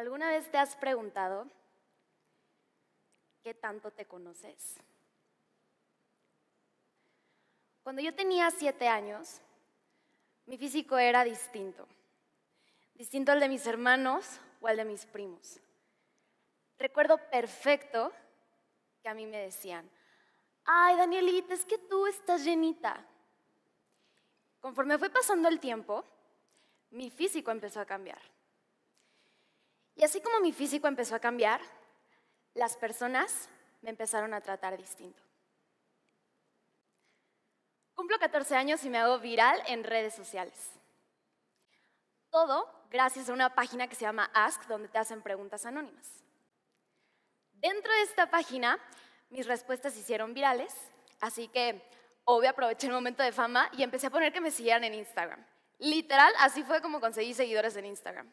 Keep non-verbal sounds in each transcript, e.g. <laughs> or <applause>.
¿Alguna vez te has preguntado qué tanto te conoces? Cuando yo tenía siete años, mi físico era distinto, distinto al de mis hermanos o al de mis primos. Recuerdo perfecto que a mí me decían, ay Danielita, es que tú estás llenita. Conforme fue pasando el tiempo, mi físico empezó a cambiar. Y así como mi físico empezó a cambiar, las personas me empezaron a tratar distinto. Cumplo 14 años y me hago viral en redes sociales. Todo gracias a una página que se llama Ask, donde te hacen preguntas anónimas. Dentro de esta página, mis respuestas se hicieron virales, así que obvio aproveché el momento de fama y empecé a poner que me siguieran en Instagram. Literal, así fue como conseguí seguidores en Instagram.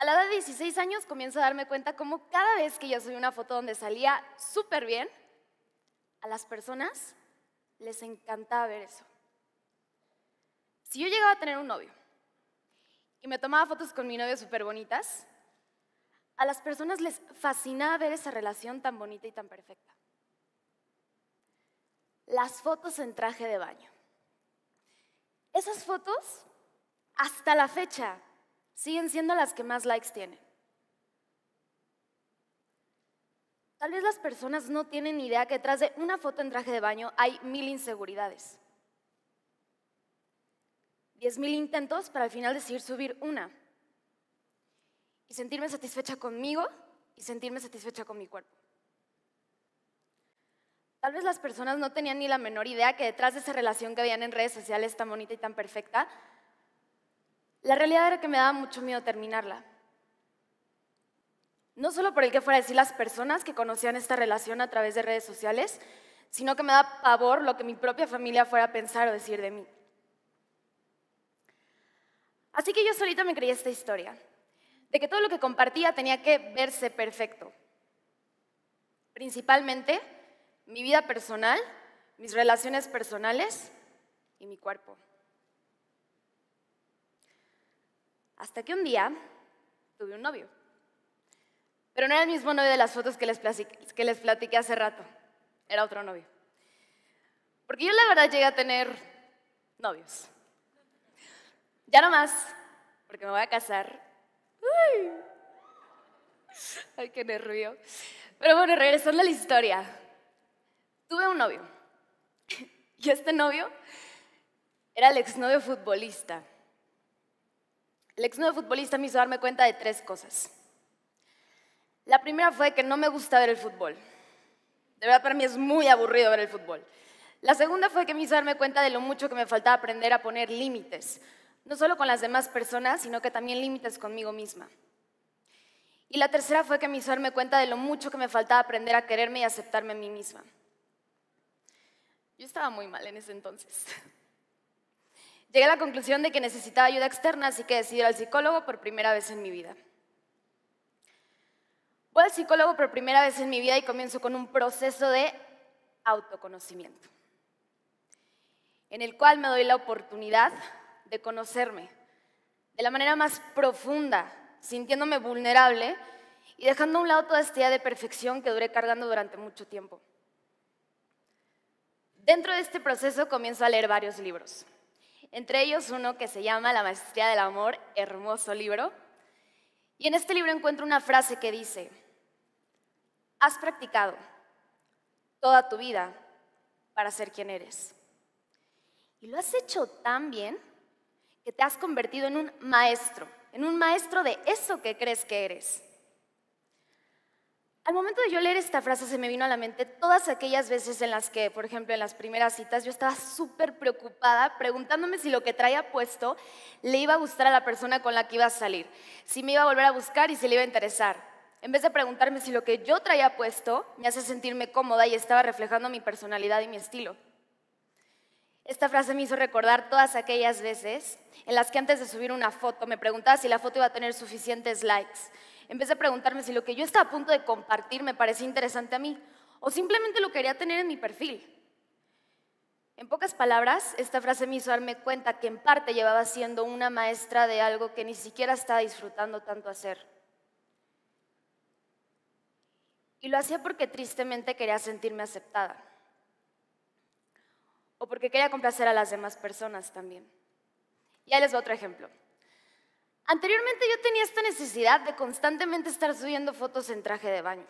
A la edad de 16 años comienzo a darme cuenta cómo cada vez que yo subí una foto donde salía súper bien, a las personas les encantaba ver eso. Si yo llegaba a tener un novio y me tomaba fotos con mi novio súper bonitas, a las personas les fascinaba ver esa relación tan bonita y tan perfecta. Las fotos en traje de baño. Esas fotos, hasta la fecha, siguen siendo las que más likes tienen. Tal vez las personas no tienen idea que detrás de una foto en traje de baño hay mil inseguridades. Diez mil intentos para al final decidir subir una. Y sentirme satisfecha conmigo y sentirme satisfecha con mi cuerpo. Tal vez las personas no tenían ni la menor idea que detrás de esa relación que veían en redes sociales tan bonita y tan perfecta, la realidad era que me daba mucho miedo terminarla. No solo por el que fuera a decir las personas que conocían esta relación a través de redes sociales, sino que me da pavor lo que mi propia familia fuera a pensar o decir de mí. Así que yo solita me creí esta historia, de que todo lo que compartía tenía que verse perfecto. Principalmente mi vida personal, mis relaciones personales y mi cuerpo. Hasta que un día tuve un novio. Pero no era el mismo novio de las fotos que les, platiqué hace rato. Era otro novio. Porque yo la verdad llegué a tener novios. Ya no más, porque me voy a casar. Ay, qué nervio. Pero bueno, regresando a la historia. Tuve un novio. <laughs> Y este novio era el exnovio futbolista el ex nuevo futbolista me hizo darme cuenta de tres cosas. La primera fue que no me gusta ver el fútbol. De verdad, para mí es muy aburrido ver el fútbol. La segunda fue que me hizo darme cuenta de lo mucho que me faltaba aprender a poner límites, no solo con las demás personas, sino que también límites conmigo misma. Y la tercera fue que me hizo darme cuenta de lo mucho que me faltaba aprender a quererme y aceptarme a mí misma. Yo estaba muy mal en ese entonces. <laughs> Llegué a la conclusión de que necesitaba ayuda externa, así que decidí ir al psicólogo por primera vez en mi vida. Voy al psicólogo por primera vez en mi vida y comienzo con un proceso de autoconocimiento, en el cual me doy la oportunidad de conocerme de la manera más profunda, sintiéndome vulnerable y dejando a un lado toda esta idea de perfección que duré cargando durante mucho tiempo. Dentro de este proceso comienzo a leer varios libros entre ellos uno que se llama La Maestría del Amor, hermoso libro. Y en este libro encuentro una frase que dice, has practicado toda tu vida para ser quien eres. Y lo has hecho tan bien que te has convertido en un maestro, en un maestro de eso que crees que eres. Al momento de yo leer esta frase se me vino a la mente todas aquellas veces en las que, por ejemplo, en las primeras citas yo estaba súper preocupada preguntándome si lo que traía puesto le iba a gustar a la persona con la que iba a salir, si me iba a volver a buscar y si le iba a interesar. En vez de preguntarme si lo que yo traía puesto me hace sentirme cómoda y estaba reflejando mi personalidad y mi estilo. Esta frase me hizo recordar todas aquellas veces en las que antes de subir una foto me preguntaba si la foto iba a tener suficientes likes en vez de preguntarme si lo que yo estaba a punto de compartir me parecía interesante a mí o simplemente lo quería tener en mi perfil. En pocas palabras, esta frase me hizo darme cuenta que en parte llevaba siendo una maestra de algo que ni siquiera estaba disfrutando tanto hacer. Y lo hacía porque tristemente quería sentirme aceptada. O porque quería complacer a las demás personas también. Y ahí les doy otro ejemplo. Anteriormente yo tenía esta necesidad de constantemente estar subiendo fotos en traje de baño.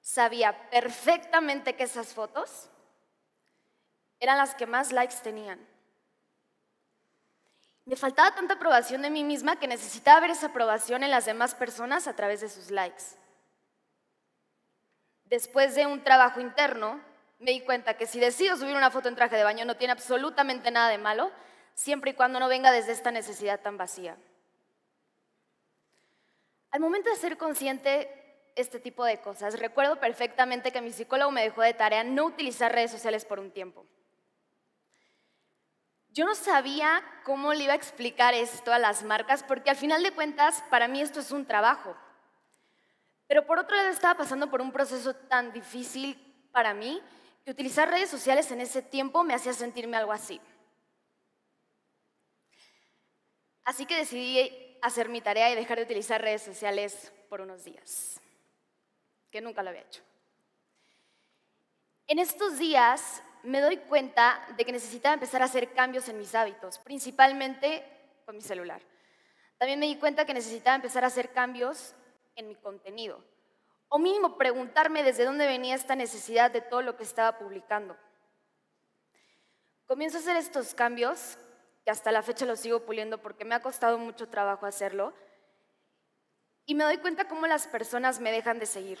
Sabía perfectamente que esas fotos eran las que más likes tenían. Me faltaba tanta aprobación de mí misma que necesitaba ver esa aprobación en las demás personas a través de sus likes. Después de un trabajo interno, me di cuenta que si decido subir una foto en traje de baño no tiene absolutamente nada de malo, siempre y cuando no venga desde esta necesidad tan vacía. Al momento de ser consciente este tipo de cosas, recuerdo perfectamente que mi psicólogo me dejó de tarea no utilizar redes sociales por un tiempo. Yo no sabía cómo le iba a explicar esto a las marcas, porque al final de cuentas, para mí esto es un trabajo. Pero por otro lado, estaba pasando por un proceso tan difícil para mí que utilizar redes sociales en ese tiempo me hacía sentirme algo así. Así que decidí hacer mi tarea y dejar de utilizar redes sociales por unos días, que nunca lo había hecho. En estos días me doy cuenta de que necesitaba empezar a hacer cambios en mis hábitos, principalmente con mi celular. También me di cuenta que necesitaba empezar a hacer cambios en mi contenido, o mínimo preguntarme desde dónde venía esta necesidad de todo lo que estaba publicando. Comienzo a hacer estos cambios que hasta la fecha lo sigo puliendo porque me ha costado mucho trabajo hacerlo. Y me doy cuenta cómo las personas me dejan de seguir.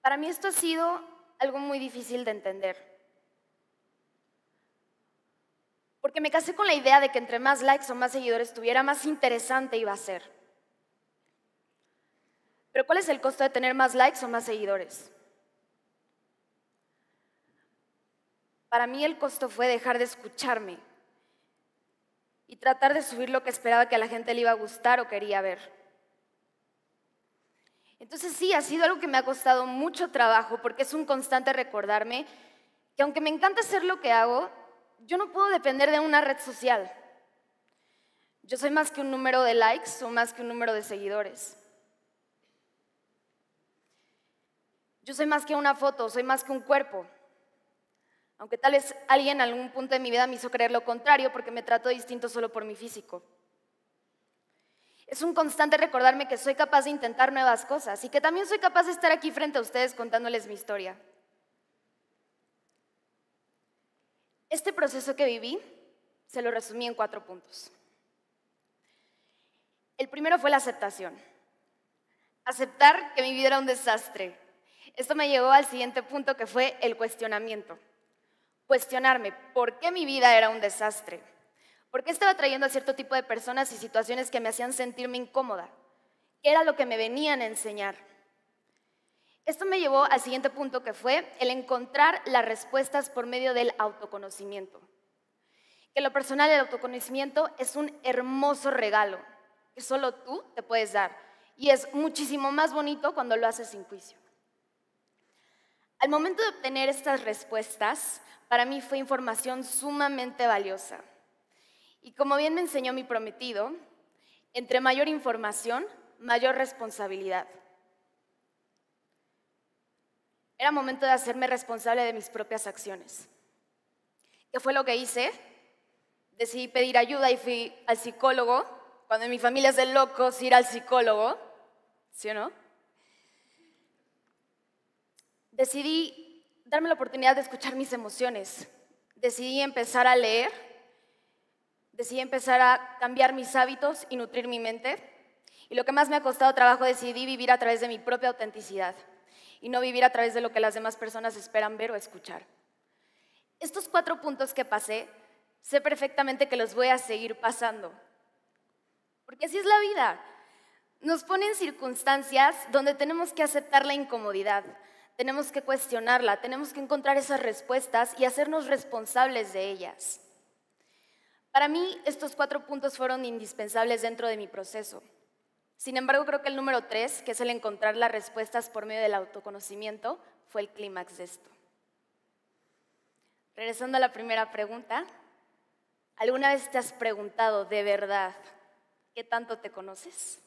Para mí esto ha sido algo muy difícil de entender. Porque me casé con la idea de que entre más likes o más seguidores tuviera, más interesante iba a ser. Pero ¿cuál es el costo de tener más likes o más seguidores? Para mí el costo fue dejar de escucharme y tratar de subir lo que esperaba que a la gente le iba a gustar o quería ver. Entonces sí, ha sido algo que me ha costado mucho trabajo porque es un constante recordarme que aunque me encanta hacer lo que hago, yo no puedo depender de una red social. Yo soy más que un número de likes o más que un número de seguidores. Yo soy más que una foto, soy más que un cuerpo. Aunque tal vez alguien en algún punto de mi vida me hizo creer lo contrario porque me trato distinto solo por mi físico. Es un constante recordarme que soy capaz de intentar nuevas cosas y que también soy capaz de estar aquí frente a ustedes contándoles mi historia. Este proceso que viví se lo resumí en cuatro puntos. El primero fue la aceptación. Aceptar que mi vida era un desastre. Esto me llevó al siguiente punto que fue el cuestionamiento cuestionarme por qué mi vida era un desastre, por qué estaba trayendo a cierto tipo de personas y situaciones que me hacían sentirme incómoda, qué era lo que me venían a enseñar. Esto me llevó al siguiente punto que fue el encontrar las respuestas por medio del autoconocimiento. Que lo personal del autoconocimiento es un hermoso regalo que solo tú te puedes dar y es muchísimo más bonito cuando lo haces sin juicio. Al momento de obtener estas respuestas, para mí fue información sumamente valiosa. Y como bien me enseñó mi prometido, entre mayor información, mayor responsabilidad. Era momento de hacerme responsable de mis propias acciones. ¿Qué fue lo que hice? Decidí pedir ayuda y fui al psicólogo. Cuando en mi familia es de locos ir al psicólogo, ¿sí o no? decidí darme la oportunidad de escuchar mis emociones. Decidí empezar a leer, decidí empezar a cambiar mis hábitos y nutrir mi mente. Y lo que más me ha costado trabajo, decidí vivir a través de mi propia autenticidad y no vivir a través de lo que las demás personas esperan ver o escuchar. Estos cuatro puntos que pasé, sé perfectamente que los voy a seguir pasando. Porque así es la vida. Nos ponen circunstancias donde tenemos que aceptar la incomodidad, tenemos que cuestionarla, tenemos que encontrar esas respuestas y hacernos responsables de ellas. Para mí, estos cuatro puntos fueron indispensables dentro de mi proceso. Sin embargo, creo que el número tres, que es el encontrar las respuestas por medio del autoconocimiento, fue el clímax de esto. Regresando a la primera pregunta, ¿alguna vez te has preguntado de verdad qué tanto te conoces?